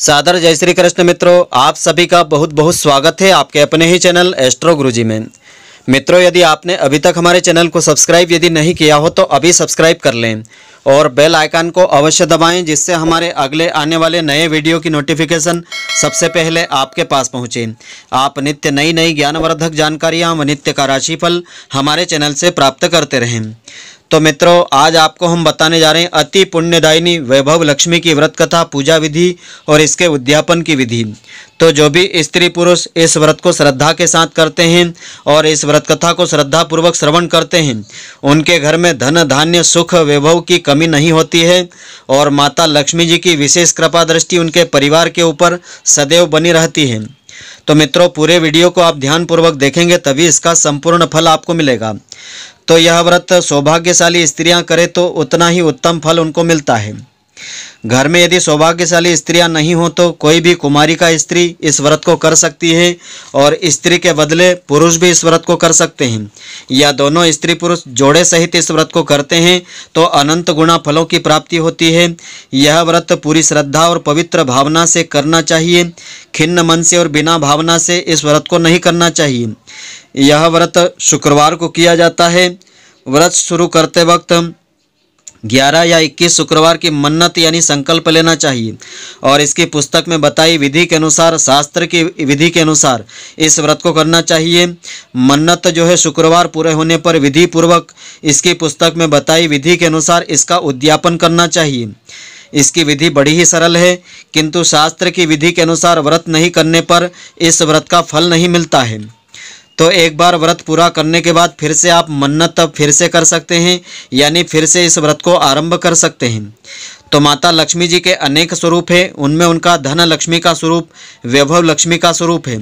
सादर जय श्री कृष्ण मित्रों आप सभी का बहुत बहुत स्वागत है आपके अपने ही चैनल एस्ट्रो गुरुजी में मित्रों यदि आपने अभी तक हमारे चैनल को सब्सक्राइब यदि नहीं किया हो तो अभी सब्सक्राइब कर लें और बेल आइकन को अवश्य दबाएं जिससे हमारे अगले आने वाले नए वीडियो की नोटिफिकेशन सबसे पहले आपके पास पहुंचे आप नित्य नई नई ज्ञानवर्धक जानकारियां व नित्य का राशिफल हमारे चैनल से प्राप्त करते रहें तो मित्रों आज आपको हम बताने जा रहे हैं अति पुण्यदायिनी वैभव लक्ष्मी की व्रत कथा पूजा विधि और इसके उद्यापन की विधि तो जो भी स्त्री पुरुष इस व्रत को श्रद्धा के साथ करते हैं और इस व्रत कथा को श्रद्धापूर्वक श्रवण करते हैं उनके घर में धन धान्य सुख वैभव की कमी नहीं होती है और माता लक्ष्मी जी की विशेष कृपा दृष्टि उनके परिवार के ऊपर सदैव बनी रहती है तो मित्रों पूरे वीडियो को आप ध्यानपूर्वक देखेंगे तभी इसका संपूर्ण फल आपको मिलेगा तो यह व्रत सौभाग्यशाली स्त्रियां करें तो उतना ही उत्तम फल उनको मिलता है घर में यदि सौभाग्यशाली स्त्रियां नहीं हो तो कोई भी कुमारी का स्त्री इस व्रत को कर सकती है और स्त्री के बदले पुरुष भी इस व्रत को कर सकते हैं या दोनों स्त्री पुरुष जोड़े सहित इस व्रत को करते हैं तो अनंत गुणा फलों की प्राप्ति होती है यह व्रत पूरी श्रद्धा और पवित्र भावना से करना चाहिए खिन्न मन से और बिना भावना से इस व्रत को नहीं करना चाहिए यह व्रत शुक्रवार को किया जाता है व्रत शुरू करते वक्त ग्यारह या इक्कीस शुक्रवार की मन्नत यानी संकल्प लेना चाहिए और इसकी पुस्तक में बताई विधि के अनुसार शास्त्र की विधि के अनुसार इस व्रत को करना चाहिए मन्नत जो है शुक्रवार पूरे होने पर विधि पूर्वक इसकी पुस्तक में बताई विधि के अनुसार इसका उद्यापन करना चाहिए इसकी विधि बड़ी ही सरल है किंतु शास्त्र की विधि के अनुसार व्रत नहीं करने पर इस व्रत का फल नहीं मिलता है तो एक बार व्रत पूरा करने के बाद फिर से आप मन्नत फिर से कर सकते हैं यानी फिर से इस व्रत को आरंभ कर सकते हैं तो माता लक्ष्मी जी के अनेक स्वरूप हैं उनमें उनका धन लक्ष्मी का स्वरूप वैभव लक्ष्मी का स्वरूप है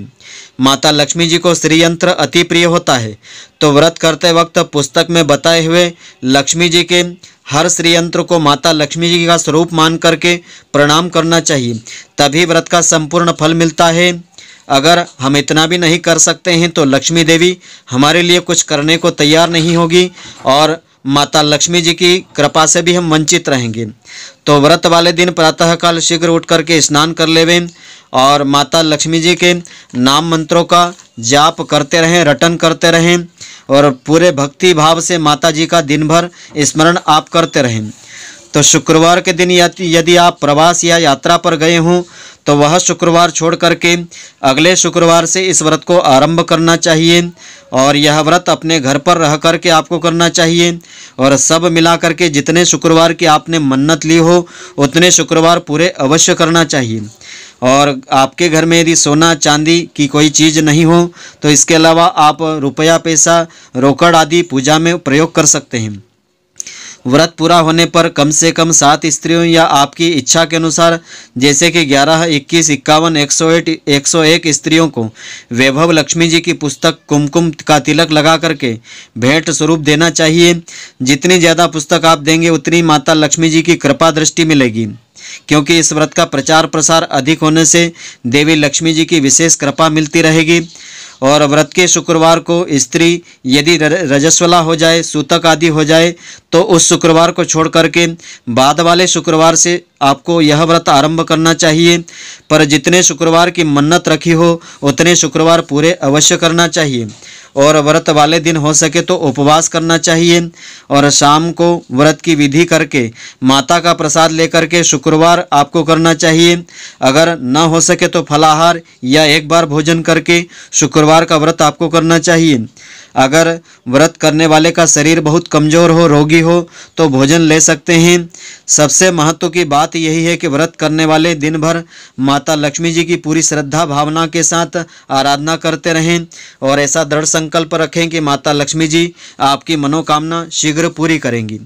माता लक्ष्मी जी को श्रीयंत्र अति प्रिय होता है तो व्रत करते वक्त पुस्तक में बताए हुए लक्ष्मी जी के हर श्रीयंत्र को माता लक्ष्मी जी का स्वरूप मान करके प्रणाम करना चाहिए तभी व्रत का संपूर्ण फल मिलता है अगर हम इतना भी नहीं कर सकते हैं तो लक्ष्मी देवी हमारे लिए कुछ करने को तैयार नहीं होगी और माता लक्ष्मी जी की कृपा से भी हम वंचित रहेंगे तो व्रत वाले दिन प्रातःकाल शीघ्र उठ करके स्नान कर लेवे और माता लक्ष्मी जी के नाम मंत्रों का जाप करते रहें रटन करते रहें और पूरे भक्ति भाव से माता जी का दिन भर स्मरण आप करते रहें तो शुक्रवार के दिन यदि आप प्रवास या यात्रा पर गए हों तो वह शुक्रवार छोड़ करके अगले शुक्रवार से इस व्रत को आरंभ करना चाहिए और यह व्रत अपने घर पर रह कर के आपको करना चाहिए और सब मिला करके जितने शुक्रवार की आपने मन्नत ली हो उतने शुक्रवार पूरे अवश्य करना चाहिए और आपके घर में यदि सोना चांदी की कोई चीज़ नहीं हो तो इसके अलावा आप रुपया पैसा रोकड़ आदि पूजा में प्रयोग कर सकते हैं व्रत पूरा होने पर कम से कम सात स्त्रियों या आपकी इच्छा के अनुसार जैसे कि ग्यारह इक्कीस इक्यावन एक सौ एट एक सौ एक स्त्रियों को वैभव लक्ष्मी जी की पुस्तक कुमकुम का तिलक लगा करके भेंट स्वरूप देना चाहिए जितनी ज़्यादा पुस्तक आप देंगे उतनी माता लक्ष्मी जी की कृपा दृष्टि मिलेगी क्योंकि इस व्रत का प्रचार प्रसार अधिक होने से देवी लक्ष्मी जी की विशेष कृपा मिलती रहेगी और व्रत के शुक्रवार को स्त्री यदि रजस्वला हो जाए सूतक आदि हो जाए तो उस शुक्रवार को छोड़ करके बाद वाले शुक्रवार से आपको यह व्रत आरंभ करना चाहिए पर जितने शुक्रवार की मन्नत रखी हो उतने शुक्रवार पूरे अवश्य करना चाहिए और व्रत वाले दिन हो सके तो उपवास करना चाहिए और शाम को व्रत की विधि करके माता का प्रसाद लेकर के शुक्रवार आपको करना चाहिए अगर न हो सके तो फलाहार या एक बार भोजन करके शुक्रवार का व्रत आपको करना चाहिए अगर व्रत करने वाले का शरीर बहुत कमज़ोर हो रोगी हो तो भोजन ले सकते हैं सबसे महत्व की बात यही है कि व्रत करने वाले दिन भर माता लक्ष्मी जी की पूरी श्रद्धा भावना के साथ आराधना करते रहें और ऐसा दृढ़ संकल्प रखें कि माता लक्ष्मी जी आपकी मनोकामना शीघ्र पूरी करेंगी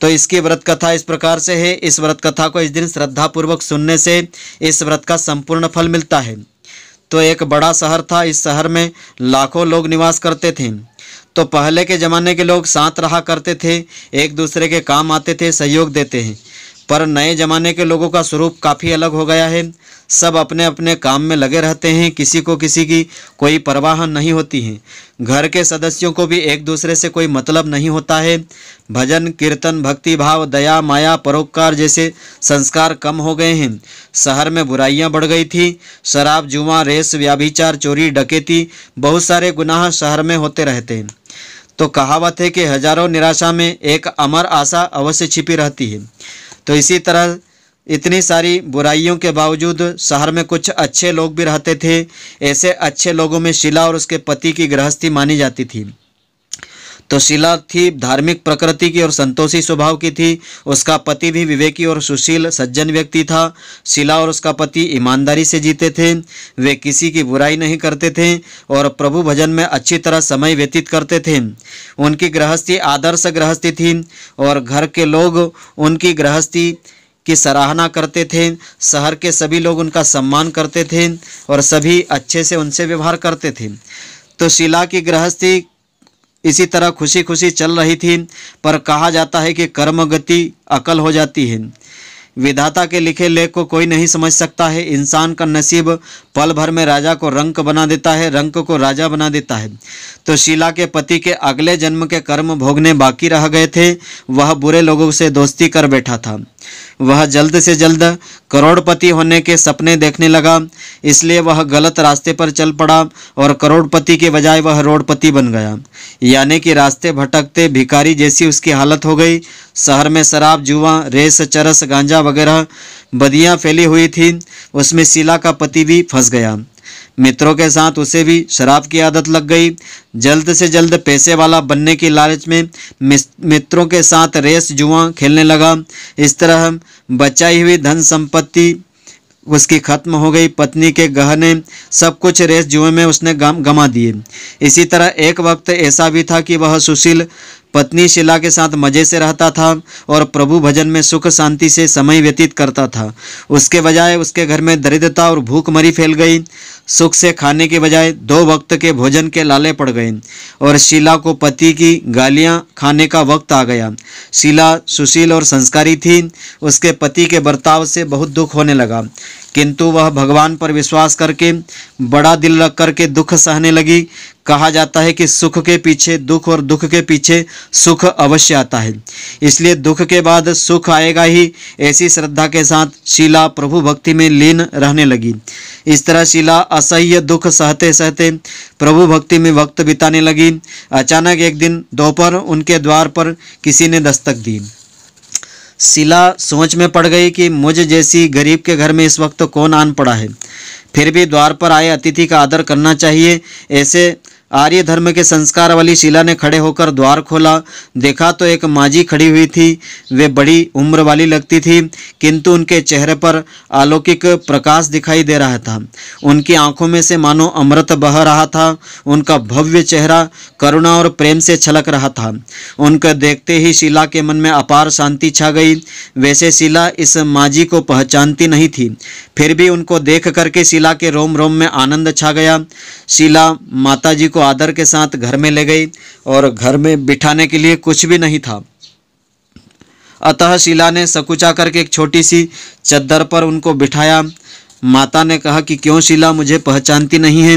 तो इसकी व्रत कथा इस प्रकार से है इस व्रत कथा को इस दिन श्रद्धापूर्वक सुनने से इस व्रत का संपूर्ण फल मिलता है तो एक बड़ा शहर था इस शहर में लाखों लोग निवास करते थे तो पहले के ज़माने के लोग साथ रहा करते थे एक दूसरे के काम आते थे सहयोग देते हैं पर नए जमाने के लोगों का स्वरूप काफ़ी अलग हो गया है सब अपने अपने काम में लगे रहते हैं किसी को किसी की कोई परवाह नहीं होती है घर के सदस्यों को भी एक दूसरे से कोई मतलब नहीं होता है भजन कीर्तन भक्ति भाव दया माया परोपकार जैसे संस्कार कम हो गए हैं शहर में बुराइयां बढ़ गई थी शराब जुआ रेस व्याभिचार चोरी डकेती बहुत सारे गुनाह शहर में होते रहते हैं तो कहावत है कि हजारों निराशा में एक अमर आशा अवश्य छिपी रहती है तो इसी तरह इतनी सारी बुराइयों के बावजूद शहर में कुछ अच्छे लोग भी रहते थे ऐसे अच्छे लोगों में शिला और उसके पति की गृहस्थी मानी जाती थी तो शिला थी धार्मिक प्रकृति की और संतोषी स्वभाव की थी उसका पति भी विवेकी और सुशील सज्जन व्यक्ति था शिला और उसका पति ईमानदारी से जीते थे वे किसी की बुराई नहीं करते थे और प्रभु भजन में अच्छी तरह समय व्यतीत करते थे उनकी गृहस्थी आदर्श गृहस्थी थी और घर के लोग उनकी गृहस्थी की सराहना करते थे शहर के सभी लोग उनका सम्मान करते थे और सभी अच्छे से उनसे व्यवहार करते थे तो शिला की गृहस्थी इसी तरह खुशी खुशी चल रही थी पर कहा जाता है कि कर्म गति अकल हो जाती है विधाता के लिखे लेख को कोई नहीं समझ सकता है इंसान का नसीब पल भर में राजा को रंक बना देता है रंक को राजा बना देता है तो शीला के पति के अगले जन्म के कर्म भोगने बाकी रह गए थे वह बुरे लोगों से दोस्ती कर बैठा था वह जल्द से जल्द करोड़पति होने के सपने देखने लगा इसलिए वह गलत रास्ते पर चल पड़ा और करोड़पति के बजाय वह रोडपति बन गया यानी कि रास्ते भटकते भिकारी जैसी उसकी हालत हो गई शहर में शराब जुआ रेस चरस गांजा वगैरह बदियाँ फैली हुई थी उसमें शिला का पति भी फंस गया मित्रों के साथ उसे भी शराब की आदत लग गई जल्द से जल्द पैसे वाला बनने की लालच में मित्रों के साथ रेस जुआ खेलने लगा इस तरह बचाई हुई धन संपत्ति उसकी खत्म हो गई पत्नी के गहने सब कुछ रेस जुए में उसने गम गमा दिए इसी तरह एक वक्त ऐसा भी था कि वह सुशील पत्नी शिला के साथ मजे से रहता था और प्रभु भजन में सुख शांति से समय व्यतीत करता था उसके बजाय उसके घर में दरिद्रता और भूखमरी फैल गई सुख से खाने के बजाय दो वक्त के भोजन के लाले पड़ गए और शिला को पति की गालियां खाने का वक्त आ गया शिला सुशील और संस्कारी थी उसके पति के बर्ताव से बहुत दुख होने लगा किंतु वह भगवान पर विश्वास करके बड़ा दिल रख करके दुख सहने लगी कहा जाता है कि सुख के पीछे दुख और दुख के पीछे सुख अवश्य आता है इसलिए दुख के बाद सुख आएगा ही ऐसी श्रद्धा के साथ शीला प्रभु भक्ति में लीन रहने लगी इस तरह शीला असह्य दुख सहते सहते प्रभु भक्ति में वक्त बिताने लगी अचानक एक दिन दोपहर उनके द्वार पर किसी ने दस्तक दी सिला सोच में पड़ गई कि मुझ जैसी गरीब के घर में इस वक्त कौन आन पड़ा है फिर भी द्वार पर आए अतिथि का आदर करना चाहिए ऐसे आर्य धर्म के संस्कार वाली शिला ने खड़े होकर द्वार खोला देखा तो एक माजी खड़ी हुई थी वे बड़ी उम्र वाली लगती थी किंतु उनके चेहरे पर अलौकिक प्रकाश दिखाई दे रहा था उनकी आंखों में से मानो अमृत बह रहा था उनका भव्य चेहरा करुणा और प्रेम से छलक रहा था उनके देखते ही शिला के मन में अपार शांति छा गई वैसे शिला इस माजी को पहचानती नहीं थी फिर भी उनको देख करके शिला के रोम रोम में आनंद छा गया शिला माता जी को आदर के साथ घर में ले गई और घर में बिठाने के लिए कुछ भी नहीं था अतः शिला ने सकुचा करके एक छोटी सी चद्दर पर उनको बिठाया माता ने कहा कि क्यों शिला मुझे पहचानती नहीं है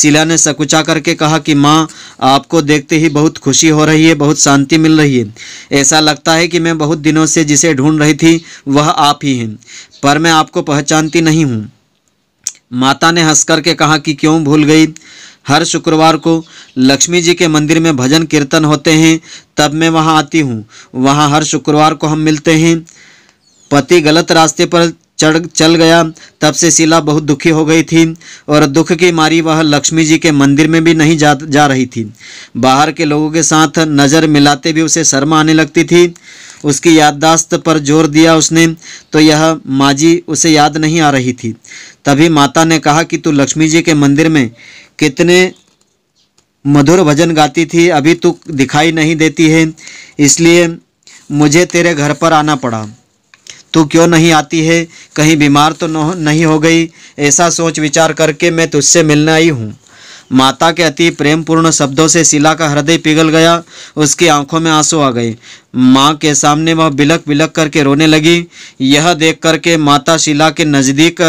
शिला ने सकुचा करके कहा कि माँ आपको देखते ही बहुत खुशी हो रही है बहुत शांति मिल रही है ऐसा लगता है कि मैं बहुत दिनों से जिसे ढूंढ रही थी वह आप ही हैं पर मैं आपको पहचानती नहीं हूँ माता ने हंस करके कहा कि क्यों भूल गई हर शुक्रवार को लक्ष्मी जी के मंदिर में भजन कीर्तन होते हैं तब मैं वहाँ आती हूँ वहाँ हर शुक्रवार को हम मिलते हैं पति गलत रास्ते पर चढ़ चल गया तब से शीला बहुत दुखी हो गई थी और दुख की मारी वह लक्ष्मी जी के मंदिर में भी नहीं जा जा रही थी बाहर के लोगों के साथ नज़र मिलाते भी उसे शर्म आने लगती थी उसकी याददाश्त पर जोर दिया उसने तो यह माँ जी उसे याद नहीं आ रही थी तभी माता ने कहा कि तू लक्ष्मी जी के मंदिर में कितने मधुर भजन गाती थी अभी तू दिखाई नहीं देती है इसलिए मुझे तेरे घर पर आना पड़ा तू क्यों नहीं आती है कहीं बीमार तो नहीं हो गई ऐसा सोच विचार करके मैं तुझसे मिलने आई हूँ माता के अति प्रेम पूर्ण शब्दों से शिला का हृदय पिघल गया उसकी आंखों में आंसू आ गए माँ के सामने वह बिलक बिलक करके रोने लगी यह देख करके माता शिला के नज़दीक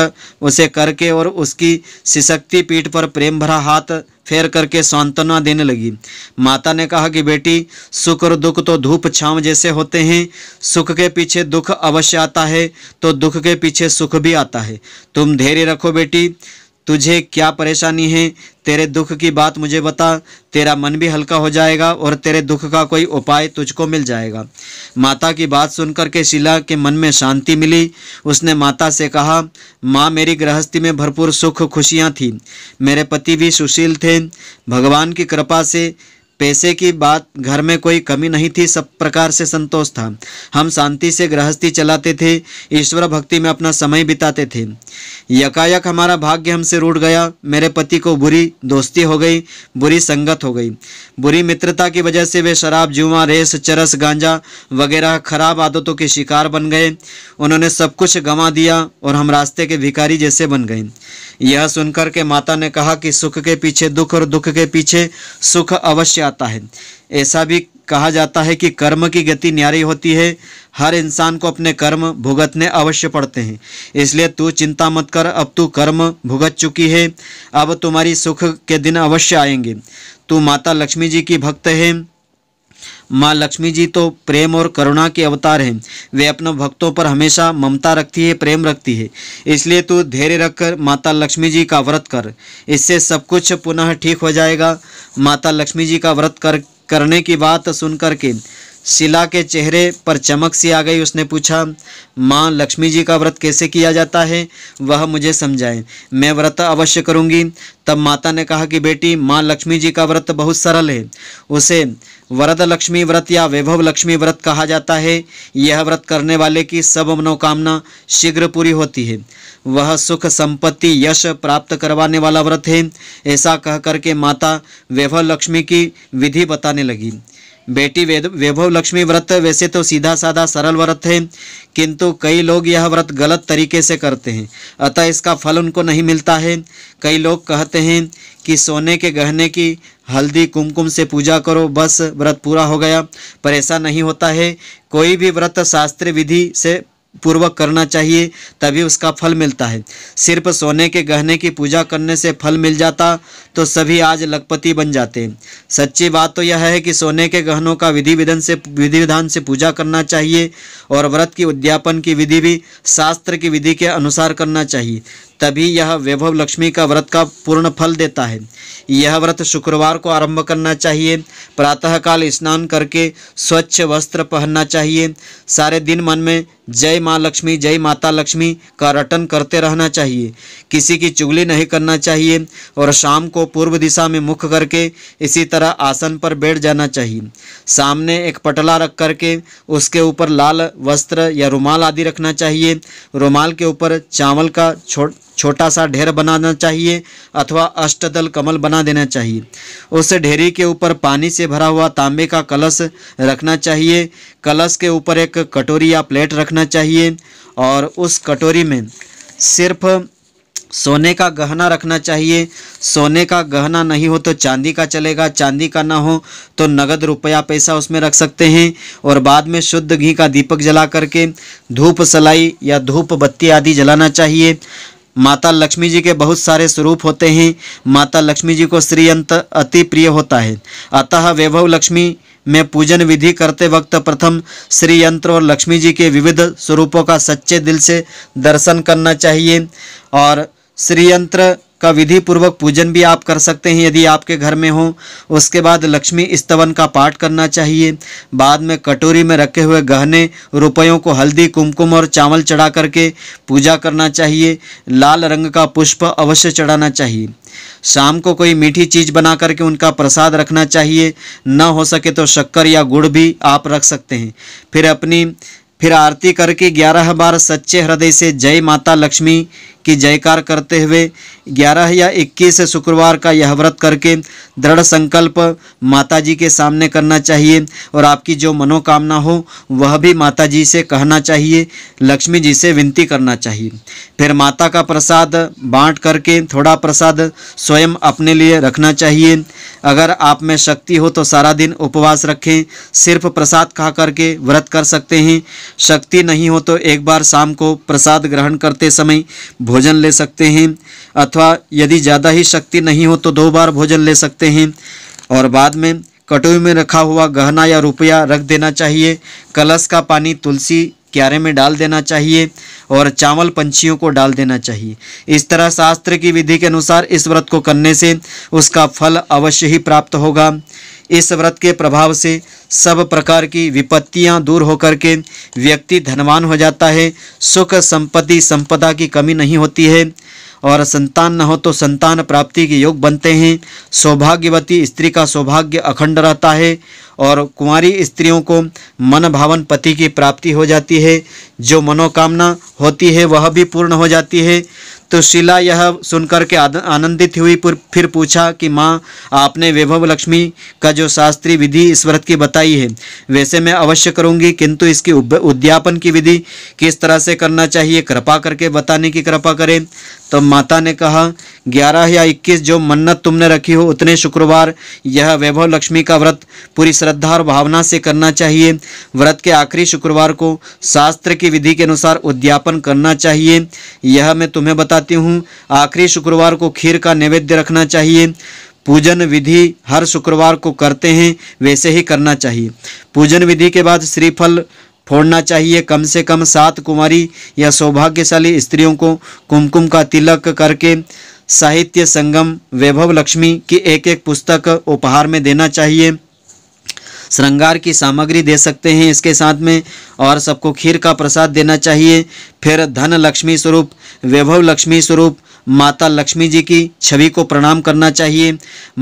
उसे करके और उसकी सिशक्ति पीठ पर प्रेम भरा हाथ फेर करके सांत्वना देने लगी माता ने कहा कि बेटी सुख और दुख तो धूप छांव जैसे होते हैं सुख के पीछे दुख अवश्य आता है तो दुख के पीछे सुख भी आता है तुम धैर्य रखो बेटी तुझे क्या परेशानी है तेरे दुख की बात मुझे बता तेरा मन भी हल्का हो जाएगा और तेरे दुख का कोई उपाय तुझको मिल जाएगा माता की बात सुनकर के शिला के मन में शांति मिली उसने माता से कहा माँ मेरी गृहस्थी में भरपूर सुख खुशियाँ थीं मेरे पति भी सुशील थे भगवान की कृपा से पैसे की बात घर में कोई कमी नहीं थी सब प्रकार से संतोष था हम शांति से गृहस्थी चलाते थे ईश्वर भक्ति में अपना समय बिताते थे यकायक हमारा भाग्य हमसे रूट गया मेरे पति को बुरी दोस्ती हो गई बुरी संगत हो गई बुरी मित्रता की वजह से वे शराब जुआ रेस चरस गांजा वगैरह खराब आदतों के शिकार बन गए उन्होंने सब कुछ गंवा दिया और हम रास्ते के भिखारी जैसे बन गए यह सुनकर के माता ने कहा कि सुख के पीछे दुख और दुख के पीछे सुख अवश्य जाता है ऐसा भी कहा जाता है कि कर्म की गति न्यारी होती है हर इंसान को अपने कर्म भुगतने अवश्य पड़ते हैं इसलिए तू चिंता मत कर अब तू कर्म भुगत चुकी है अब तुम्हारी सुख के दिन अवश्य आएंगे तू माता लक्ष्मी जी की भक्त है माँ लक्ष्मी जी तो प्रेम और करुणा के अवतार हैं वे अपने भक्तों पर हमेशा ममता रखती है प्रेम रखती है इसलिए तू धैर्य रखकर माता लक्ष्मी जी का व्रत कर इससे सब कुछ पुनः ठीक हो जाएगा माता लक्ष्मी जी का व्रत कर करने की बात सुन करके शिला के चेहरे पर चमक सी आ गई उसने पूछा माँ लक्ष्मी जी का व्रत कैसे किया जाता है वह मुझे समझाए मैं व्रत अवश्य करूँगी तब माता ने कहा कि बेटी माँ लक्ष्मी जी का व्रत बहुत सरल है उसे वरद लक्ष्मी व्रत या वैभव लक्ष्मी व्रत कहा जाता है यह व्रत करने वाले की सब मनोकामना शीघ्र पूरी होती है वह सुख संपत्ति यश प्राप्त करवाने वाला व्रत है ऐसा कह करके माता वैभव लक्ष्मी की विधि बताने लगी बेटी वैभव लक्ष्मी व्रत वैसे तो सीधा साधा सरल व्रत है किंतु कई लोग यह व्रत गलत तरीके से करते हैं अतः इसका फल उनको नहीं मिलता है कई लोग कहते हैं कि सोने के गहने की हल्दी कुमकुम से पूजा करो बस व्रत पूरा हो गया पर ऐसा नहीं होता है कोई भी व्रत शास्त्र विधि से पूर्वक करना चाहिए तभी उसका फल मिलता है सिर्फ सोने के गहने की पूजा करने से फल मिल जाता तो सभी आज लखपति बन जाते सच्ची बात तो यह है कि सोने के गहनों का विधि विधान से विधि विधान से पूजा करना चाहिए और व्रत की उद्यापन की विधि भी शास्त्र की विधि के अनुसार करना चाहिए तभी यह वैभव लक्ष्मी का व्रत का पूर्ण फल देता है यह व्रत शुक्रवार को आरंभ करना चाहिए प्रातःकाल स्नान करके स्वच्छ वस्त्र पहनना चाहिए सारे दिन मन में जय माँ लक्ष्मी जय माता लक्ष्मी का रटन करते रहना चाहिए किसी की चुगली नहीं करना चाहिए और शाम को पूर्व दिशा में मुख करके इसी तरह आसन पर बैठ जाना चाहिए सामने एक पटला रख करके उसके ऊपर लाल वस्त्र या रुमाल आदि रखना चाहिए रुमाल के ऊपर चावल का छोट छोटा सा ढेर बनाना चाहिए अथवा अष्टदल कमल बना देना चाहिए उस ढेरी के ऊपर पानी से भरा हुआ तांबे का कलश रखना चाहिए कलश के ऊपर एक कटोरी या प्लेट रखना चाहिए और उस कटोरी में सिर्फ सोने का गहना रखना चाहिए सोने का गहना नहीं हो तो चांदी का चलेगा चांदी का ना हो तो नगद रुपया पैसा उसमें रख सकते हैं और बाद में शुद्ध घी का दीपक जला करके धूप सलाई या धूप बत्ती आदि जलाना चाहिए माता लक्ष्मी जी के बहुत सारे स्वरूप होते हैं माता लक्ष्मी जी को श्रीअंत अति प्रिय होता है अतः वैभव लक्ष्मी में पूजन विधि करते वक्त प्रथम श्री यंत्र और लक्ष्मी जी के विविध स्वरूपों का सच्चे दिल से दर्शन करना चाहिए और श्रीयंत्र का विधि पूर्वक पूजन भी आप कर सकते हैं यदि आपके घर में हो उसके बाद लक्ष्मी स्तवन का पाठ करना चाहिए बाद में कटोरी में रखे हुए गहने रुपयों को हल्दी कुमकुम और चावल चढ़ा करके पूजा करना चाहिए लाल रंग का पुष्प अवश्य चढ़ाना चाहिए शाम को कोई मीठी चीज़ बना करके उनका प्रसाद रखना चाहिए न हो सके तो शक्कर या गुड़ भी आप रख सकते हैं फिर अपनी फिर आरती करके ग्यारह बार सच्चे हृदय से जय माता लक्ष्मी की जयकार करते हुए 11 या 21 शुक्रवार का यह व्रत करके दृढ़ संकल्प माताजी के सामने करना चाहिए और आपकी जो मनोकामना हो वह भी माताजी से कहना चाहिए लक्ष्मी जी से विनती करना चाहिए फिर माता का प्रसाद बांट करके थोड़ा प्रसाद स्वयं अपने लिए रखना चाहिए अगर आप में शक्ति हो तो सारा दिन उपवास रखें सिर्फ प्रसाद खा करके व्रत कर सकते हैं शक्ति नहीं हो तो एक बार शाम को प्रसाद ग्रहण करते समय भोजन ले सकते हैं अथवा यदि ज़्यादा ही शक्ति नहीं हो तो दो बार भोजन ले सकते हैं और बाद में कटोरी में रखा हुआ गहना या रुपया रख देना चाहिए कलश का पानी तुलसी क्यारे में डाल देना चाहिए और चावल पंछियों को डाल देना चाहिए इस तरह शास्त्र की विधि के अनुसार इस व्रत को करने से उसका फल अवश्य ही प्राप्त होगा इस व्रत के प्रभाव से सब प्रकार की विपत्तियां दूर होकर के व्यक्ति धनवान हो जाता है सुख संपत्ति संपदा की कमी नहीं होती है और संतान न हो तो संतान प्राप्ति के योग बनते हैं सौभाग्यवती स्त्री का सौभाग्य अखंड रहता है और कुंवारी स्त्रियों को मन भावन पति की प्राप्ति हो जाती है जो मनोकामना होती है वह भी पूर्ण हो जाती है तो शिला यह सुनकर के आनंदित हुई फिर पूछा कि माँ आपने वैभव लक्ष्मी का जो शास्त्रीय विधि इस व्रत की बताई है वैसे मैं अवश्य करूँगी किंतु इसकी उद्यापन की विधि किस तरह से करना चाहिए कृपा करके बताने की कृपा करें तो माता ने कहा ग्यारह या इक्कीस जो मन्नत तुमने रखी हो उतने शुक्रवार यह वैभव लक्ष्मी का व्रत पूरी श्रद्धा श्रद्धा और भावना से करना चाहिए व्रत के आखिरी शुक्रवार को शास्त्र की विधि के अनुसार उद्यापन करना चाहिए यह मैं तुम्हें बताती हूँ आखिरी शुक्रवार को खीर का नैवेद्य रखना चाहिए पूजन विधि हर शुक्रवार को करते हैं वैसे ही करना चाहिए पूजन विधि के बाद श्रीफल फोड़ना चाहिए कम से कम सात कुमारी या सौभाग्यशाली स्त्रियों को कुमकुम का तिलक करके साहित्य संगम वैभव लक्ष्मी की एक एक पुस्तक उपहार में देना चाहिए श्रृंगार की सामग्री दे सकते हैं इसके साथ में और सबको खीर का प्रसाद देना चाहिए फिर धन लक्ष्मी स्वरूप वैभव लक्ष्मी स्वरूप माता लक्ष्मी जी की छवि को प्रणाम करना चाहिए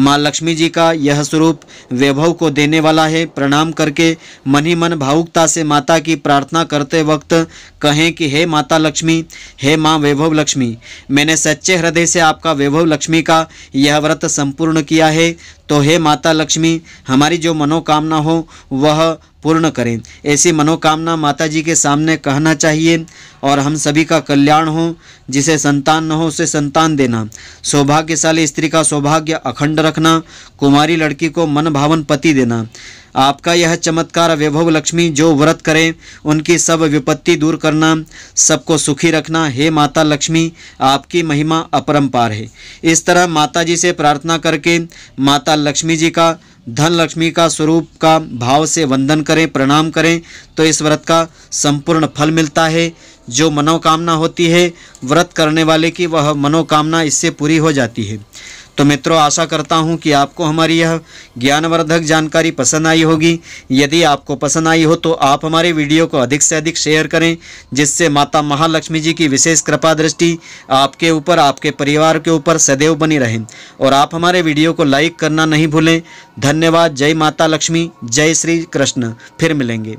माँ लक्ष्मी जी का यह स्वरूप वैभव को देने वाला है प्रणाम करके मन ही मन भावुकता से माता की प्रार्थना करते वक्त कहें कि हे माता लक्ष्मी हे माँ वैभव लक्ष्मी मैंने सच्चे हृदय से आपका वैभव लक्ष्मी का यह व्रत संपूर्ण किया है तो हे माता लक्ष्मी हमारी जो मनोकामना हो वह पूर्ण करें ऐसी मनोकामना माता जी के सामने कहना चाहिए और हम सभी का कल्याण हो जिसे संतान न हो उसे संतान देना सौभाग्यशाली स्त्री का सौभाग्य अखंड रखना कुमारी लड़की को मन भावन पति देना आपका यह चमत्कार वैभव लक्ष्मी जो व्रत करें उनकी सब विपत्ति दूर करना सबको सुखी रखना हे माता लक्ष्मी आपकी महिमा अपरम्पार है इस तरह माता जी से प्रार्थना करके माता लक्ष्मी जी का धन लक्ष्मी का स्वरूप का भाव से वंदन करें प्रणाम करें तो इस व्रत का संपूर्ण फल मिलता है जो मनोकामना होती है व्रत करने वाले की वह मनोकामना इससे पूरी हो जाती है तो मित्रों आशा करता हूँ कि आपको हमारी यह ज्ञानवर्धक जानकारी पसंद आई होगी यदि आपको पसंद आई हो तो आप हमारे वीडियो को अधिक से अधिक शेयर करें जिससे माता महालक्ष्मी जी की विशेष कृपा दृष्टि आपके ऊपर आपके परिवार के ऊपर सदैव बनी रहें और आप हमारे वीडियो को लाइक करना नहीं भूलें धन्यवाद जय माता लक्ष्मी जय श्री कृष्ण फिर मिलेंगे